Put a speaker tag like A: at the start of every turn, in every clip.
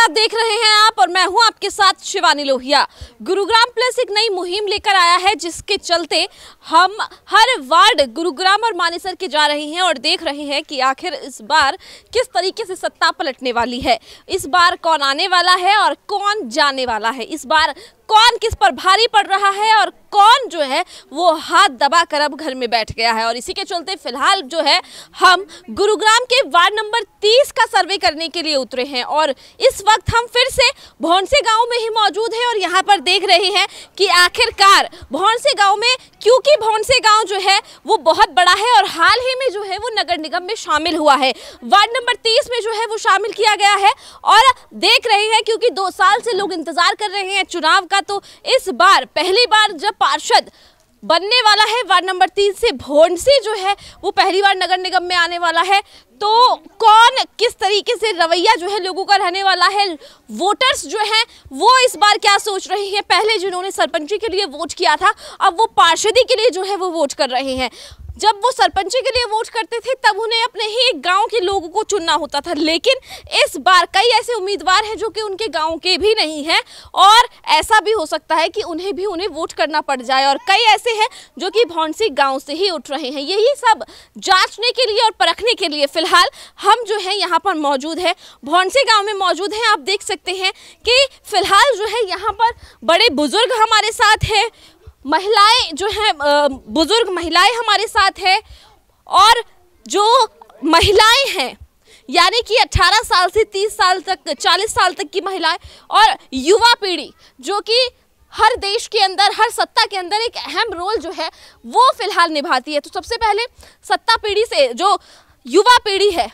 A: नमस्कार आप देख रहे हैं आप और मैं हूं आपके साथ शिवानी लोहिया गुरुग्राम प्लस एक नई मुहिम लेकर आया है जिसके चलते हम हर वार्ड गुरुग्राम और मानेसर के जा रहे हैं और देख रहे हैं कि आखिर इस बार किस तरीके से सत्ता पलटने वाली है इस बार कौन आने वाला है और कौन जाने वाला है इस बार कौन किस पर भारी पड़ रहा है और कौन जो है वो हाथ दबा कर अब घर में बैठ गया है और इसी के चलते फिलहाल जो है हम गुरुग्राम के वार्ड नंबर 30 का सर्वे करने के लिए उतरे हैं और इस वक्त हम फिर से भौनसे गांव में ही मौजूद हैं और यहां पर देख रहे हैं कि आखिरकार भौनसे गांव में क्योंकि भौनसे गांव जो है वो बहुत बड़ा है और हाल ही में जो है वो नगर निगम में शामिल हुआ है वार्ड नंबर तीस में जो है वो शामिल किया गया है और देख रहे हैं क्योंकि दो साल से लोग इंतजार कर रहे हैं चुनाव का तो इस बार पहली बार जब पार्षद बनने वाला है वार्ड नंबर तीन से भोंडसी जो है वो पहली बार नगर निगम में आने वाला है तो कौन किस तरीके से रवैया जो है लोगों का रहने वाला है वोटर्स जो हैं वो इस बार क्या सोच रहे हैं पहले जिन्होंने सरपंची के लिए वोट किया था अब वो पार्षदी के लिए जो है वो वोट कर रहे हैं जब वो सरपंच के लिए वोट करते थे तब उन्हें अपने ही गांव गाँव के लोगों को चुनना होता था लेकिन इस बार कई ऐसे उम्मीदवार हैं जो कि उनके गाँव के भी नहीं हैं और ऐसा भी हो सकता है कि उन्हें भी उन्हें वोट करना पड़ जाए और कई ऐसे हैं जो कि भौनसी गाँव से ही उठ रहे हैं यही सब जाँचने के लिए और परखने के लिए फिलहाल हम जो है यहाँ पर मौजूद है भौनसी गाँव में मौजूद हैं आप देख सकते हैं कि फिलहाल जो है यहाँ पर बड़े बुजुर्ग हमारे साथ हैं महिलाएं जो हैं बुज़ुर्ग महिलाएं हमारे साथ हैं और जो महिलाएं हैं यानी कि 18 साल से 30 साल तक 40 साल तक की महिलाएं और युवा पीढ़ी जो कि हर देश के अंदर हर सत्ता के अंदर एक अहम रोल जो है वो फिलहाल निभाती है तो सबसे पहले सत्ता पीढ़ी से जो युवा पीढ़ी है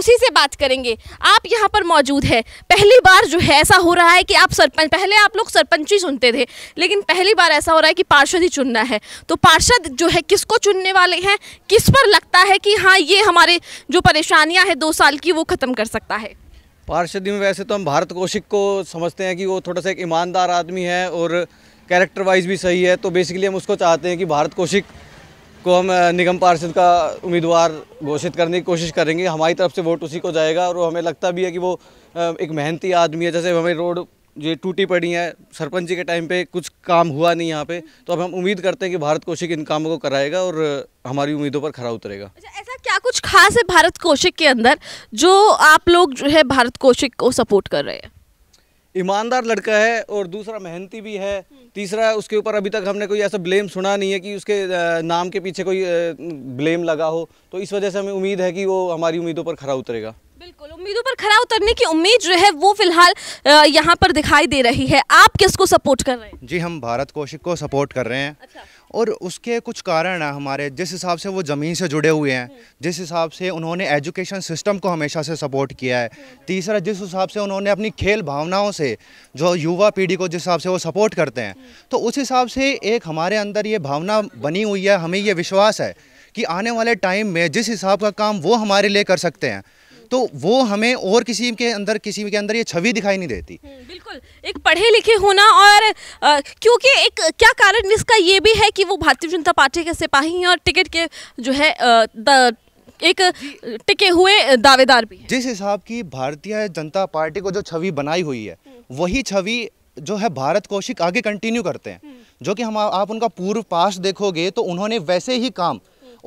A: उसी से बात करेंगे आप यहाँ पर मौजूद है पहली बार जो है ऐसा हो रहा है कि आप सरपंच पहले आप लोग सरपंच ही सुनते थे लेकिन पहली बार ऐसा हो रहा है कि पार्षद ही चुनना है तो पार्षद जो है किसको चुनने वाले हैं किस पर लगता है कि हाँ ये हमारे जो परेशानियाँ हैं दो साल की वो ख़त्म कर सकता है
B: पार्षद में वैसे तो हम भारत कौशिक को समझते हैं कि वो थोड़ा सा एक ईमानदार आदमी है और कैरेक्टर वाइज भी सही है तो बेसिकली हम उसको चाहते हैं कि भारत कौशिक को हम निगम पार्षद का उम्मीदवार घोषित करने की कोशिश करेंगे हमारी तरफ से वोट उसी को जाएगा और हमें लगता भी है कि वो एक मेहनती आदमी है जैसे हमें रोड ये टूटी पड़ी है सरपंच जी के टाइम पे कुछ काम हुआ नहीं यहाँ पे तो अब हम उम्मीद करते हैं कि भारत कौशिक इन कामों को कराएगा और हमारी उम्मीदों पर खरा उतरेगा अच्छा
A: ऐसा क्या कुछ खास है भारत कौशिक के अंदर जो आप लोग जो है भारत कौशिक को सपोर्ट कर रहे हैं
B: ईमानदार लड़का है और दूसरा मेहनती भी है हम्म। तीसरा उसके ऊपर अभी तक हमने कोई ऐसा ब्लेम सुना नहीं है कि उसके नाम के पीछे कोई ब्लेम लगा हो तो इस वजह से हमें उम्मीद है कि वो हमारी उम्मीदों पर खरा उतरेगा
A: बिल्कुल उम्मीदों पर खरा उतरने की उम्मीद जो है वो फिलहाल यहाँ पर दिखाई दे रही है आप किसको सपोर्ट कर रहे
B: हैं जी हम भारत कौशिक को सपोर्ट कर रहे हैं अच्छा। और उसके कुछ कारण हैं हमारे जिस हिसाब से वो ज़मीन से जुड़े हुए हैं जिस हिसाब से उन्होंने एजुकेशन सिस्टम को हमेशा से सपोर्ट किया है तीसरा जिस हिसाब से उन्होंने अपनी खेल भावनाओं से जो युवा पीढ़ी को जिस हिसाब से वो सपोर्ट करते हैं तो उस हिसाब से एक हमारे अंदर ये भावना बनी हुई है हमें ये विश्वास है कि आने वाले टाइम में जिस हिसाब का काम वो हमारे लिए कर सकते हैं तो वो हमें और किसी के अंदर किसी के अंदर ये छवि दिखाई नहीं देती हम्म, बिल्कुल
A: एक पढ़े लिखे होना और क्योंकि एक क्या कारण इसका ये भी है कि वो भारतीय जनता पार्टी के सिपाही हैं और टिकट के जो है द, एक टिके हुए दावेदार भी
B: जिस हिसाब की भारतीय जनता पार्टी को जो छवि बनाई हुई है हम्म। वही छवि जो है भारत कौशिक आगे कंटिन्यू करते हैं हम्म। जो कि हम आप उनका पूर्व पास देखोगे तो उन्होंने वैसे ही काम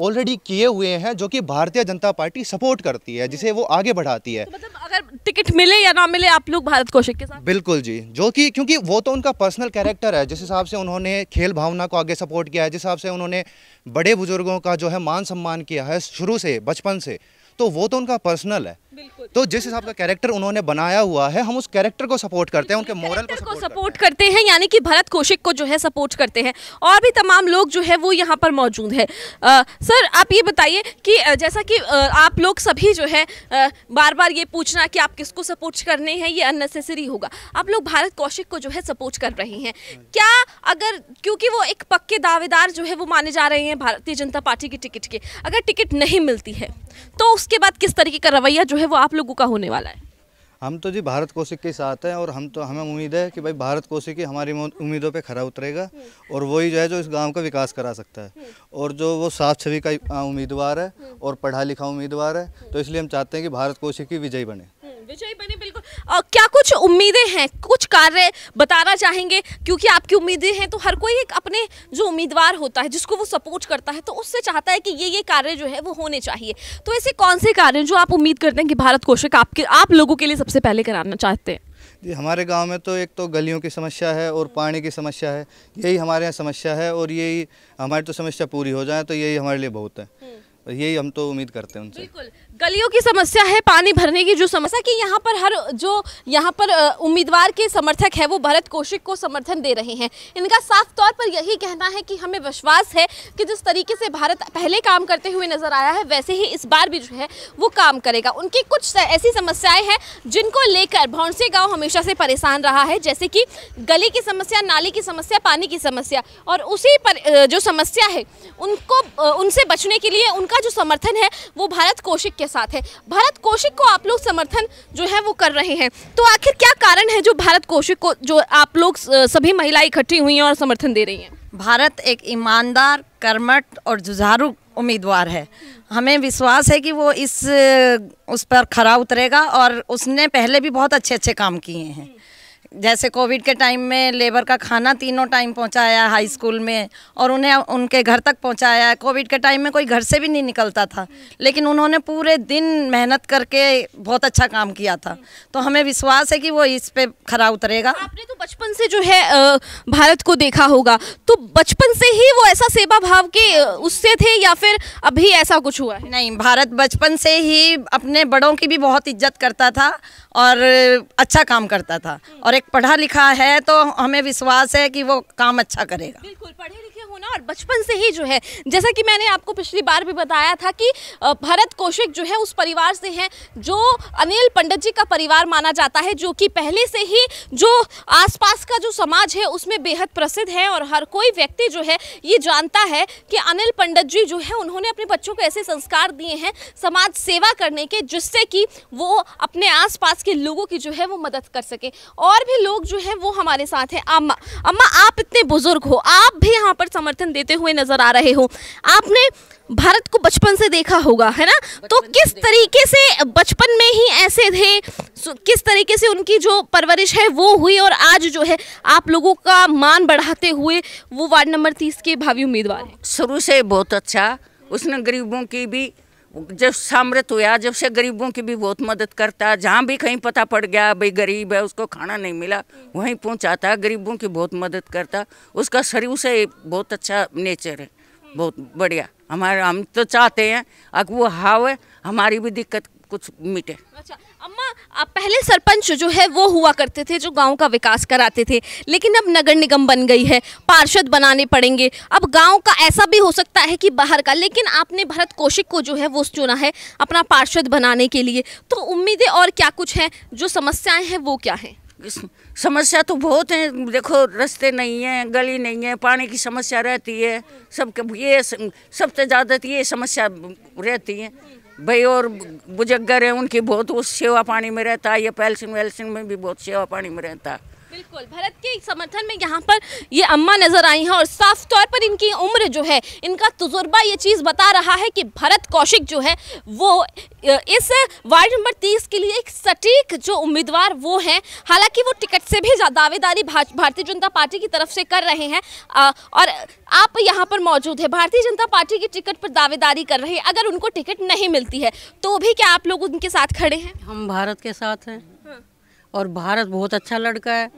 B: ऑलरेडी किए हुए हैं जो कि भारतीय जनता पार्टी सपोर्ट करती है जिसे वो आगे बढ़ाती है तो मतलब
A: अगर टिकट मिले या ना मिले आप लोग भारत कौशिक के साथ
B: बिल्कुल जी जो कि क्योंकि वो तो उनका पर्सनल कैरेक्टर है जिस हिसाब से उन्होंने खेल भावना को आगे सपोर्ट किया है जिस हिसाब से उन्होंने बड़े बुजुर्गों का जो है मान सम्मान किया है शुरू से बचपन से तो वो तो उनका पर्सनल है तो जिस हिसाब का कैरेक्टर उन्होंने बनाया हुआ है हम उस कैरेक्टर को सपोर्ट करते हैं उनके मॉरल
A: को सपोर्ट, करते हैं यानी कि भरत कौशिक को जो है सपोर्ट करते हैं और भी तमाम लोग जो है वो यहाँ पर मौजूद है आ, सर आप ये बताइए कि जैसा कि आप लोग सभी जो है आ, बार बार ये पूछना कि आप किसको सपोर्ट करने हैं ये अननेसेसरी होगा आप लोग भारत कौशिक को जो है सपोर्ट कर रहे हैं क्या अगर क्योंकि वो एक पक्के दावेदार जो है वो माने जा रहे हैं भारतीय जनता पार्टी की टिकट के अगर टिकट नहीं मिलती है तो उसके बाद किस तरीके का रवैया जो है है वो आप लोगों का होने वाला है
B: हम तो जी भारत कौशिक के साथ हैं और हम तो हमें उम्मीद है कि भाई भारत कौशिक ही हमारी उम्मीदों पे खरा उतरेगा और वही जो है जो इस गांव का विकास करा सकता है और जो वो साफ छवि का उम्मीदवार है और पढ़ा लिखा उम्मीदवार है तो इसलिए हम चाहते हैं कि भारत कौशिक ही विजयी बने
A: विजय बने बिल्कुल आ, क्या कुछ उम्मीदें हैं कुछ कार्य बताना चाहेंगे क्योंकि आपकी उम्मीदें हैं तो हर कोई एक अपने जो उम्मीदवार होता है जिसको वो सपोर्ट करता है तो उससे चाहता है कि ये ये कार्य जो है वो होने चाहिए तो ऐसे कौन से कार्य जो आप उम्मीद करते हैं कि भारत कोशक आपके आप लोगों के लिए सबसे पहले कराना चाहते हैं
B: जी हमारे गांव में तो एक तो गलियों की समस्या है और पानी की समस्या है यही हमारे यहाँ समस्या है और यही हमारी तो समस्या पूरी हो जाए तो यही हमारे लिए बहुत है हम्म। तो यही हम तो उम्मीद करते हैं उनसे बिल्कुल
A: गलियों की समस्या है पानी भरने की जो समस्या कि यहाँ पर हर जो यहाँ पर उम्मीदवार के समर्थक है वो भरत कौशिक को समर्थन दे रहे हैं इनका साफ तौर पर यही कहना है कि हमें विश्वास है कि जिस तरीके से भारत पहले काम करते हुए नजर आया है वैसे ही इस बार भी जो है वो काम करेगा उनकी कुछ ऐसी समस्याएं हैं जिनको लेकर भौनसे गाँव हमेशा से परेशान रहा है जैसे कि गली की समस्या नाली की समस्या पानी की समस्या और उसी पर जो समस्या है उनको उनसे बचने के लिए उनका का जो समर्थन है वो भारत कौशिक के साथ है भारत कौशिक को आप लोग समर्थन जो है वो कर रहे हैं तो आखिर क्या कारण है जो भारत कौशिक को जो आप लोग सभी महिलाएं इकट्ठी हुई हैं और समर्थन दे रही हैं भारत एक ईमानदार कर्मठ और जुझारू उम्मीदवार है हमें विश्वास है कि वो इस उस पर खरा उतरेगा और उसने पहले भी बहुत अच्छे अच्छे काम किए हैं जैसे कोविड के टाइम में लेबर का खाना तीनों टाइम पहुंचाया हाई स्कूल में और उन्हें उनके घर तक पहुंचाया कोविड के टाइम में कोई घर से भी नहीं निकलता था लेकिन उन्होंने पूरे दिन मेहनत करके बहुत अच्छा काम किया था तो हमें विश्वास है कि वो इस पे खरा उतरेगा आपने तो बचपन से जो है भारत को देखा होगा तो बचपन से ही वो ऐसा सेवा भाव के उससे थे या फिर अभी ऐसा कुछ हुआ है नहीं भारत बचपन से ही अपने बड़ों की भी बहुत इज्जत करता था और अच्छा काम करता था और एक पढ़ा लिखा है तो हमें विश्वास है कि वो काम अच्छा करेगा बिल्कुल पढ़े लिखे ना और बचपन से ही जो है जैसा कि मैंने आपको पिछली बार भी बताया था कि भरत कौशिक जो है उस परिवार से हैं जो अनिल पंडित जी का परिवार माना जाता है जो कि पहले से ही जो आसपास का जो समाज है उसमें बेहद प्रसिद्ध है और हर कोई व्यक्ति जो है ये जानता है कि अनिल पंडित जी जो है उन्होंने अपने बच्चों को ऐसे संस्कार दिए हैं समाज सेवा करने के जिससे कि वो अपने आस के लोगों की जो है वो मदद कर सके और भी लोग जो है वो हमारे साथ हैं अम्मा अम्मा आप इतने बुजुर्ग हो आप भी यहाँ पर समर्थ समर्थन देते हुए नजर आ रहे हो आपने भारत को बचपन से देखा होगा है ना तो किस तरीके से बचपन में ही ऐसे थे किस तरीके से उनकी जो परवरिश है वो हुई और आज जो है आप लोगों का मान बढ़ाते हुए वो वार्ड नंबर तीस के भावी उम्मीदवार शुरू से बहुत अच्छा उसने गरीबों की भी जब सामृत हुआ जब से गरीबों की भी बहुत मदद करता है जहाँ भी कहीं पता पड़ गया भाई गरीब है उसको खाना नहीं मिला वहीं पहुँचाता है गरीबों की बहुत मदद करता उसका शरीर से बहुत अच्छा नेचर है बहुत बढ़िया हमारे हम तो चाहते हैं अब वो हाव है हमारी भी दिक्कत कुछ मिटे अच्छा अम्मा आप पहले सरपंच जो है वो हुआ करते थे जो गांव का विकास कराते थे लेकिन अब नगर निगम बन गई है पार्षद बनाने पड़ेंगे अब गांव का ऐसा भी हो सकता है कि बाहर का लेकिन आपने भरत कौशिक को जो है वो चुना है अपना पार्षद बनाने के लिए तो उम्मीदें और क्या कुछ हैं जो समस्याएं हैं वो क्या हैं समस्या तो बहुत है देखो रास्ते नहीं हैं गली नहीं है पानी की समस्या रहती है सबके ये सबसे ज़्यादा तो ये समस्या रहती है भाई और बुजगर हैं उनकी बहुत उस सेवा पानी में रहता है ये पेल्सिंग वेल्सिंग में भी बहुत सेवा पानी में रहता है बिल्कुल भारत के समर्थन में यहाँ पर ये अम्मा नज़र आई हैं और साफ तौर पर इनकी उम्र जो है इनका तजुर्बा ये चीज़ बता रहा है कि भरत कौशिक जो है वो इस वार्ड नंबर तीस के लिए एक सटीक जो उम्मीदवार वो हैं हालांकि वो टिकट से भी दावेदारी भारतीय जनता पार्टी की तरफ से कर रहे हैं और आप यहाँ पर मौजूद है भारतीय जनता पार्टी की टिकट पर दावेदारी कर रहे हैं अगर उनको टिकट नहीं मिलती है तो भी क्या आप लोग उनके साथ खड़े हैं हम भारत के साथ हैं हाँ। और भारत बहुत अच्छा लड़का है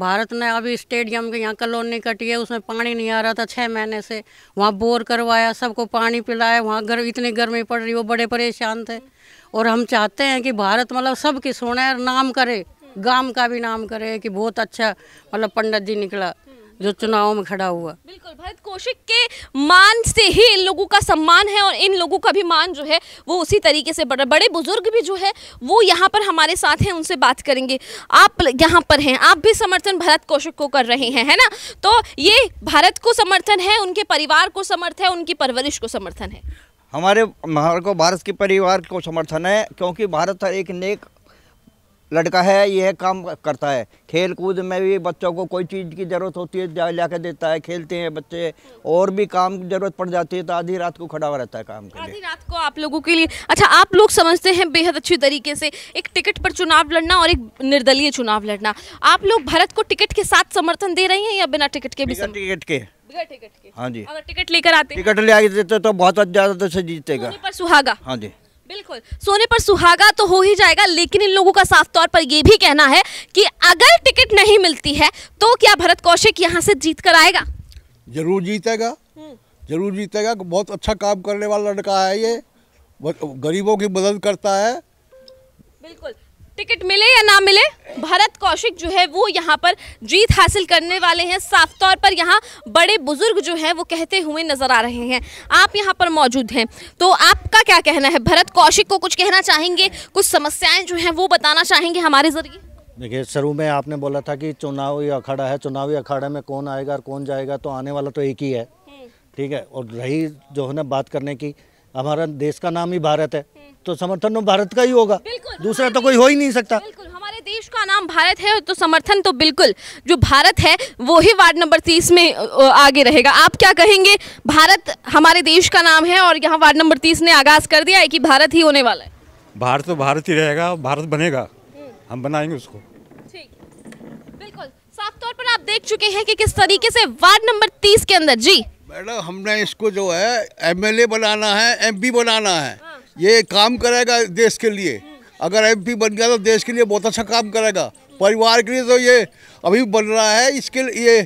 A: भारत ने अभी स्टेडियम के यहाँ कलोनी कटी है उसमें पानी नहीं आ रहा था छः महीने से वहाँ बोर करवाया सबको पानी पिलाया वहाँ गर्म इतनी गर्मी पड़ रही वो बड़े परेशान थे और हम चाहते हैं कि भारत मतलब सब की और नाम करे गांव का भी नाम करे कि बहुत अच्छा मतलब पंडित जी निकला जो चुनाव में खड़ा हुआ बिल्कुल भरत कौशिक के मान से ही इन लोगों का सम्मान है और इन लोगों का भी मान जो है वो उसी तरीके से बड़े बड़े बुजुर्ग भी जो है वो यहाँ पर हमारे साथ हैं उनसे बात करेंगे आप यहाँ पर हैं आप भी समर्थन भरत कौशिक को कर रहे हैं है ना तो ये भारत को समर्थन है उनके परिवार को समर्थन है उनकी परवरिश को समर्थन है
B: हमारे को भारत के परिवार को समर्थन है क्योंकि भारत एक नेक लड़का है यह काम करता है खेल कूद में भी बच्चों को कोई चीज़ की ज़रूरत होती है जा ला देता है खेलते हैं बच्चे और भी काम की ज़रूरत पड़ जाती है तो आधी रात को खड़ा हुआ रहता है काम के लिए आधी रात
A: को आप लोगों के लिए अच्छा आप लोग समझते हैं बेहद अच्छी तरीके से एक टिकट पर चुनाव लड़ना और एक निर्दलीय चुनाव लड़ना आप लोग भारत को टिकट के साथ समर्थन दे रहे हैं या बिना टिकट के भी टिकट के
B: टिकट के हाँ जी अगर
A: टिकट लेकर आते टिकट ले
B: आते तो बहुत ज़्यादा तो जीतेगा सुहागा हाँ जी
A: बिल्कुल सोने पर सुहागा तो हो ही जाएगा लेकिन इन लोगों का साफ तौर पर यह भी कहना है कि अगर टिकट नहीं मिलती है तो क्या भरत कौशिक यहाँ से जीत कर आएगा
B: जरूर जीतेगा हम्म। जरूर जीतेगा बहुत अच्छा काम करने वाला लड़का है ये गरीबों की मदद करता है
A: बिल्कुल टिकट मिले या ना मिले भरत कौशिक जो है वो यहाँ पर जीत हासिल करने वाले हैं साफ तौर पर यहाँ बड़े बुजुर्ग जो हैं वो कहते हुए नजर आ रहे हैं आप यहाँ पर मौजूद हैं तो आपका क्या कहना है भरत कौशिक को कुछ कहना चाहेंगे कुछ समस्याएं जो हैं वो बताना चाहेंगे हमारे जरिए
B: देखिए शुरू में आपने बोला था कि चुनावी अखाड़ा है चुनावी अखाड़ा में कौन आएगा और कौन जाएगा तो आने वाला तो एक ही है हम्म। ठीक है और रही जो है ना बात करने की हमारा देश का नाम ही भारत है हम्म। तो समर्थन तो भारत का ही होगा दूसरा तो कोई हो ही नहीं सकता
A: हमारे देश का नाम भारत है तो समर्थन तो बिल्कुल जो भारत है वो ही वार्ड नंबर तीस में आगे रहेगा आप क्या कहेंगे भारत हमारे देश का नाम है और यहाँ वार्ड नंबर तीस ने आगाज कर दिया है कि भारत ही होने वाला है
B: भारत तो भारत ही रहेगा भारत बनेगा हम्म। हम बनाएंगे उसको बिल्कुल
A: साफ तौर पर आप देख चुके हैं कि किस तरीके से वार्ड नंबर तीस के अंदर जी
B: मैडम हमने इसको जो है एमएलए बनाना है एमपी बनाना है ये काम करेगा देश के लिए अगर एमपी बन गया तो देश के लिए बहुत अच्छा काम करेगा परिवार के लिए तो ये अभी बन रहा है इसके लिए ये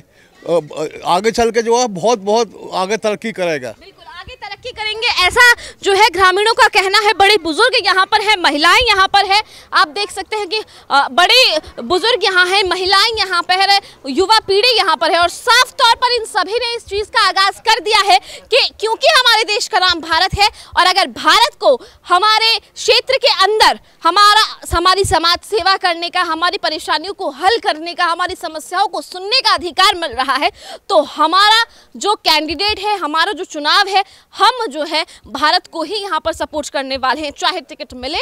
B: आगे चल के जो है बहुत बहुत आगे तरक्की करेगा
A: तरक्की करेंगे ऐसा जो है ग्रामीणों का कहना है बड़े बुजुर्ग यहाँ पर है महिलाएं यहाँ पर है आप देख सकते हैं कि बड़े बुजुर्ग यहाँ है महिलाएं यहाँ पर है युवा पीढ़ी यहाँ पर है और साफ तौर पर इन सभी ने इस चीज़ का आगाज कर दिया है कि क्योंकि हमारे देश का नाम भारत है और अगर भारत को हमारे क्षेत्र के अंदर हमारा हमारी समाज सेवा करने का हमारी परेशानियों को हल करने का हमारी समस्याओं को सुनने का अधिकार मिल रहा है तो हमारा जो कैंडिडेट है हमारा जो चुनाव है हम हम जो है भारत को ही यहाँ पर सपोर्ट करने वाले हैं चाहे टिकट मिले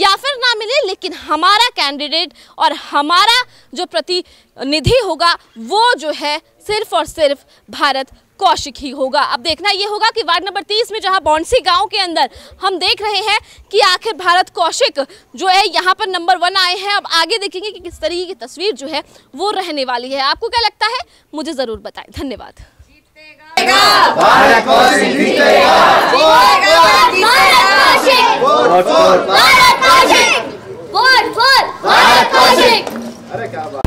A: या फिर ना मिले लेकिन हमारा कैंडिडेट और हमारा जो प्रतिनिधि होगा वो जो है सिर्फ और सिर्फ भारत कौशिक ही होगा अब देखना ये होगा कि वार्ड नंबर तीस में जहां बॉन्सी गांव के अंदर हम देख रहे हैं कि आखिर भारत कौशिक जो है यहां पर नंबर वन आए हैं अब आगे देखेंगे कि किस तरीके की तस्वीर जो है वो रहने वाली है आपको क्या लगता है मुझे ज़रूर बताएं धन्यवाद भारत कौशिक भारत भारत अरे क्या बात